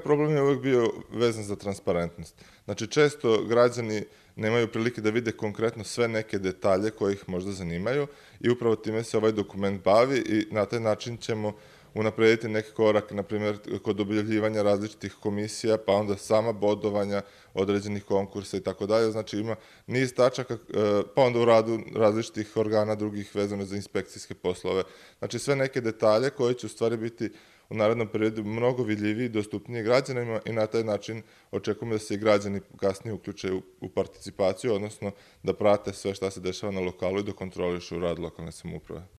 Problem je uvek bio vezan za transparentnost. Znači, često građani nemaju prilike da vide konkretno sve neke detalje koje ih možda zanimaju i upravo time se ovaj dokument bavi i na taj način ćemo uh, unaprediti neki korak, na primjer, kod obiljavljivanja različitih komisija, pa onda sama bodovanja određenih konkursa i tako dalje. Znači ima niz tačaka, eh, pa onda u radu različitih organa drugih vezano za inspekcijske poslove. Znači sve neke detalje koje će u stvari biti u narednom periodu mnogo vidljiviji i dostupniji građanima i na taj način očekujemo da se i građani kasnije uključe u, u participaciju, odnosno da prate sve šta se dešava na lokalu i da kontrolišu rad lokalne samouprave.